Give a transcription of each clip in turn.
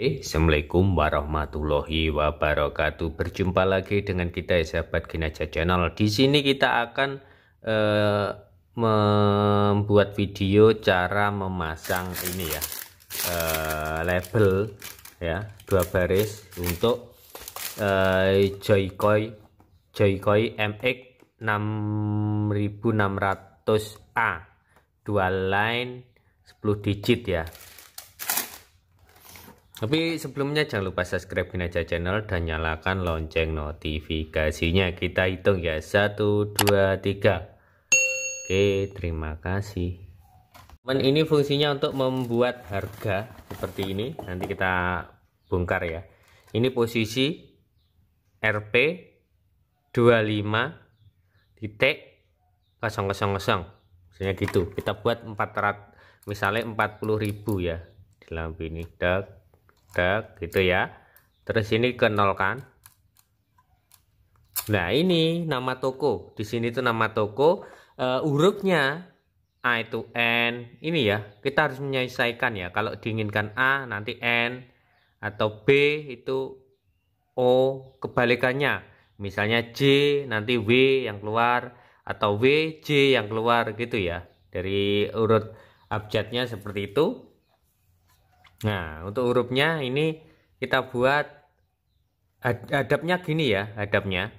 Eh, Assalamualaikum warahmatullahi wabarakatuh. Berjumpa lagi dengan kita ya sahabat Kinaja Channel. Di sini kita akan eh, membuat video cara memasang ini ya eh, label ya dua baris untuk eh, Joycoy Joycoy MX 6600A dua line 10 digit ya tapi sebelumnya jangan lupa subscribe aja Channel dan nyalakan lonceng notifikasinya. Kita hitung ya. 1, 2, 3. Oke, terima kasih. Men ini fungsinya untuk membuat harga seperti ini. Nanti kita bongkar ya. Ini posisi RP 25 titik 000. Misalnya gitu. Kita buat 400 misalnya 40.000 ya di lampu ini. Dak tek gitu ya terus ini ke nol kan nah ini nama toko di sini tuh nama toko uh, eh, urutnya A itu N ini ya kita harus menyelesaikan ya kalau diinginkan A nanti N atau B itu O kebalikannya misalnya J nanti W yang keluar atau W J yang keluar gitu ya dari urut abjadnya seperti itu Nah, untuk hurufnya ini kita buat adabnya gini ya, adabnya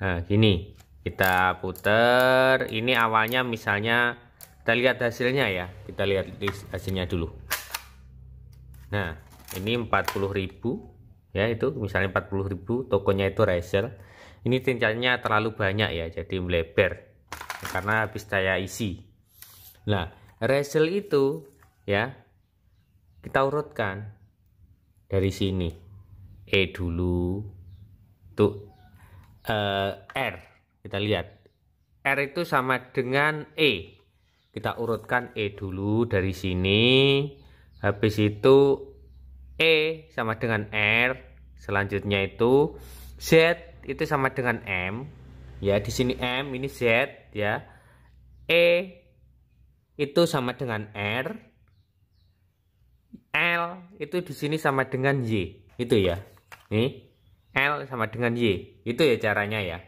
Nah, gini. Kita putar, ini awalnya misalnya kita lihat hasilnya ya. Kita lihat hasilnya dulu. Nah, ini 40.000 ya itu misalnya 40.000 tokonya itu Razer. Ini tingkatnya terlalu banyak ya, jadi melebar. Karena habis saya isi. Nah, Razer itu ya kita urutkan dari sini E dulu tuh e, R kita lihat R itu sama dengan E kita urutkan E dulu dari sini habis itu E sama dengan R selanjutnya itu Z itu sama dengan M ya di sini M ini Z ya E itu sama dengan R L itu di sini sama dengan Y itu ya nih L sama dengan Y itu ya caranya ya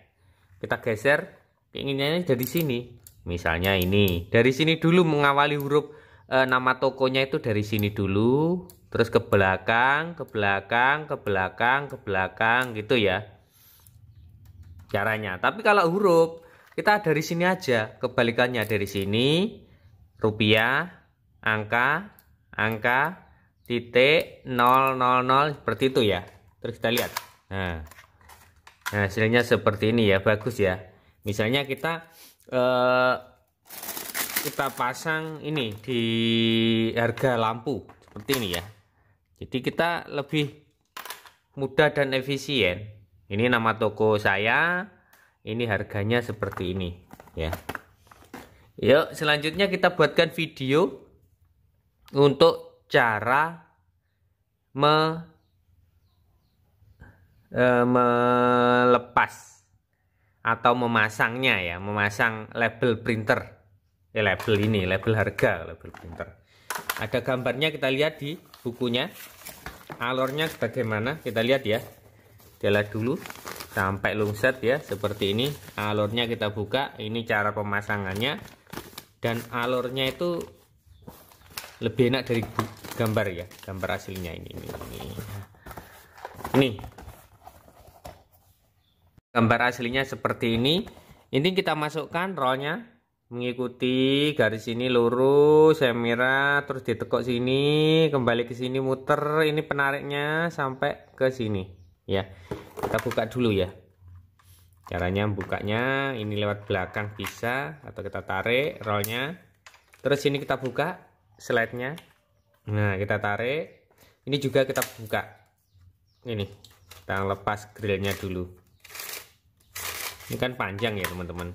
kita geser keinginannya dari sini misalnya ini dari sini dulu mengawali huruf e, nama tokonya itu dari sini dulu terus ke belakang ke belakang ke belakang ke belakang gitu ya caranya tapi kalau huruf kita dari sini aja kebalikannya dari sini rupiah angka angka titik 000 seperti itu ya terus kita lihat nah, nah hasilnya seperti ini ya bagus ya misalnya kita eh, kita pasang ini di harga lampu seperti ini ya jadi kita lebih mudah dan efisien ini nama toko saya ini harganya seperti ini ya yuk selanjutnya kita buatkan video untuk cara me, e, melepas atau memasangnya ya, memasang label printer. Ya label ini, label harga, label printer. Ada gambarnya kita lihat di bukunya. Alurnya bagaimana? Kita lihat ya. Jalan dulu sampai lungset ya seperti ini. Alurnya kita buka, ini cara pemasangannya dan alurnya itu lebih enak dari gambar ya gambar aslinya ini ini ini nih gambar aslinya seperti ini ini kita masukkan rollnya mengikuti garis ini lurus saya mira terus ditekuk sini kembali ke sini muter ini penariknya sampai ke sini ya kita buka dulu ya caranya bukanya ini lewat belakang bisa atau kita tarik rollnya terus ini kita buka slide nya Nah, kita tarik. Ini juga kita buka. Ini. Kita lepas grillnya dulu. Ini kan panjang ya, teman-teman.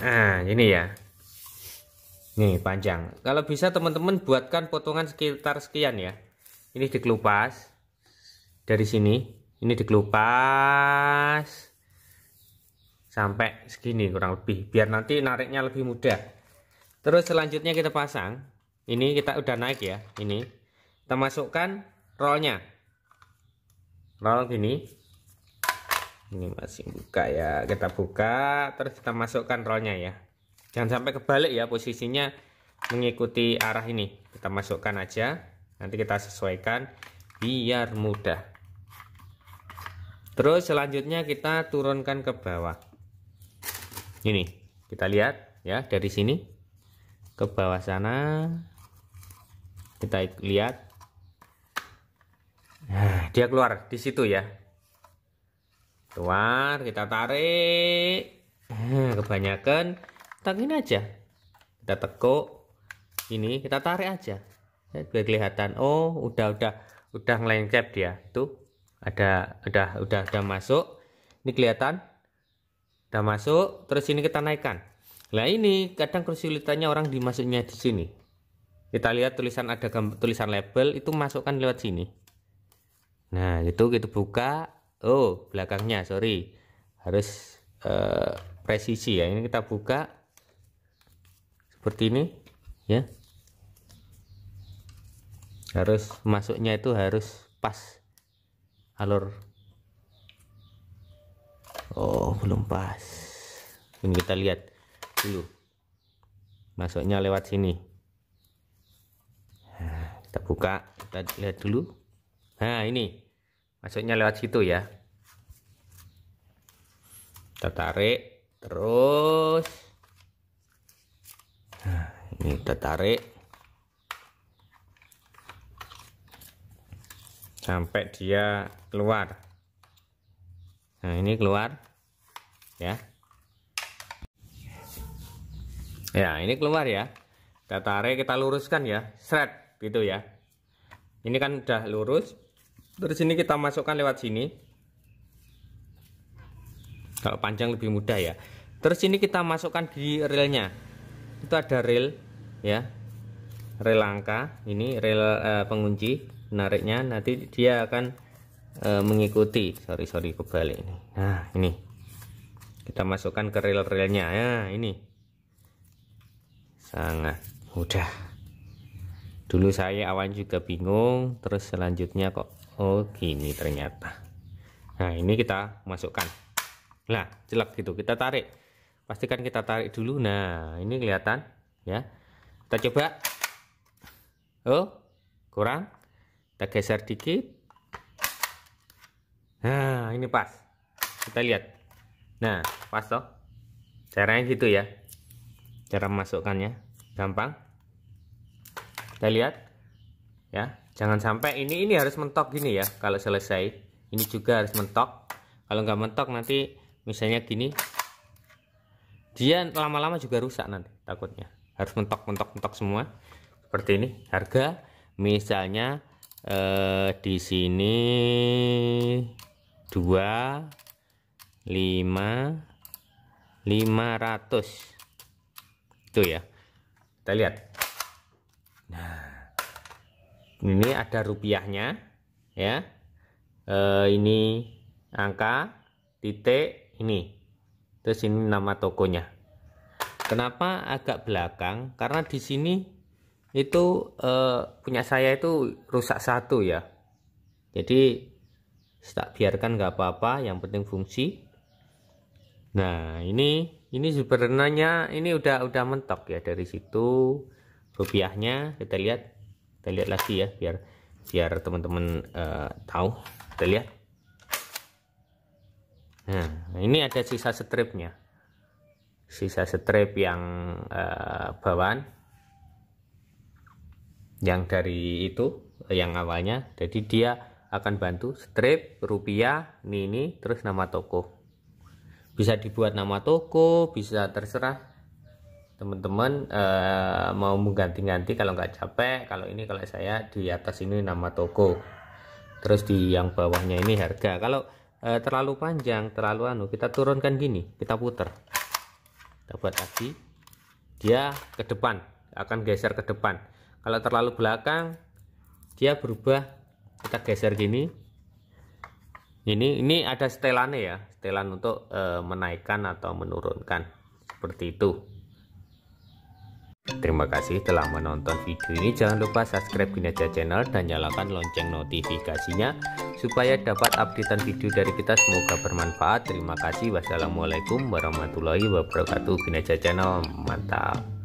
Nah, ini ya. Nih, panjang. Kalau bisa teman-teman buatkan potongan sekitar sekian ya. Ini dikelupas dari sini. Ini dikelupas sampai segini kurang lebih biar nanti nariknya lebih mudah. Terus selanjutnya kita pasang ini kita udah naik ya ini kita masukkan rollnya roll gini ini masih buka ya kita buka terus kita masukkan rollnya ya jangan sampai kebalik ya posisinya mengikuti arah ini kita masukkan aja nanti kita sesuaikan biar mudah terus selanjutnya kita turunkan ke bawah ini kita lihat ya dari sini ke bawah sana kita lihat nah, dia keluar di situ ya keluar kita tarik nah, kebanyakan tangin aja kita tekuk ini kita tarik aja ya, biar kelihatan oh udah udah udah ngelengkap dia tuh ada udah udah udah masuk ini kelihatan udah masuk terus ini kita naikkan nah ini kadang kesulitannya orang dimasuknya di sini kita lihat tulisan ada tulisan label itu masukkan lewat sini nah itu kita buka oh belakangnya sorry harus uh, presisi ya ini kita buka seperti ini ya harus masuknya itu harus pas alur oh belum pas ini kita lihat dulu masuknya lewat sini kita buka kita lihat dulu nah ini masuknya lewat situ ya kita tarik terus nah, ini kita tarik sampai dia keluar nah ini keluar ya ya ini keluar ya kita tarik kita luruskan ya seret gitu ya ini kan udah lurus terus ini kita masukkan lewat sini kalau panjang lebih mudah ya terus ini kita masukkan di relnya itu ada rel ya rel langka ini rel e, eh, pengunci menariknya nanti dia akan e, mengikuti sorry sorry kebalik ini nah ini kita masukkan ke rel-relnya ya nah, ini sangat mudah dulu saya awan juga bingung terus selanjutnya kok oh gini ternyata nah ini kita masukkan nah jelek gitu kita tarik pastikan kita tarik dulu nah ini kelihatan ya kita coba oh kurang kita geser dikit nah ini pas kita lihat nah pas toh caranya gitu ya cara masukkannya gampang kita lihat ya jangan sampai ini ini harus mentok gini ya kalau selesai ini juga harus mentok kalau nggak mentok nanti misalnya gini dia lama-lama juga rusak nanti takutnya harus mentok mentok mentok semua seperti ini harga misalnya eh, di sini dua lima lima ratus itu ya kita lihat Nah, ini ada rupiahnya, ya. E, ini angka, titik, ini. Terus ini nama tokonya. Kenapa agak belakang? Karena di sini itu e, punya saya itu rusak satu ya. Jadi tak biarkan nggak apa-apa, yang penting fungsi. Nah ini ini sebenarnya ini udah udah mentok ya dari situ rupiahnya kita lihat kita lihat lagi ya biar biar teman-teman uh, tahu kita lihat nah ini ada sisa stripnya sisa strip yang uh, bawaan yang dari itu yang awalnya jadi dia akan bantu strip rupiah ini, ini terus nama toko bisa dibuat nama toko bisa terserah teman-teman uh, mau mengganti-ganti kalau nggak capek kalau ini kalau saya di atas ini nama toko terus di yang bawahnya ini harga kalau uh, terlalu panjang terlalu anu kita turunkan gini kita puter kita buat lagi dia ke depan akan geser ke depan kalau terlalu belakang dia berubah kita geser gini ini ini ada setelannya ya setelan untuk eh, menaikkan atau menurunkan seperti itu Terima kasih telah menonton video ini. Jangan lupa subscribe Kinerja Channel dan nyalakan lonceng notifikasinya supaya dapat updatean video dari kita. Semoga bermanfaat. Terima kasih. Wassalamualaikum warahmatullahi wabarakatuh. Kinerja Channel mantap.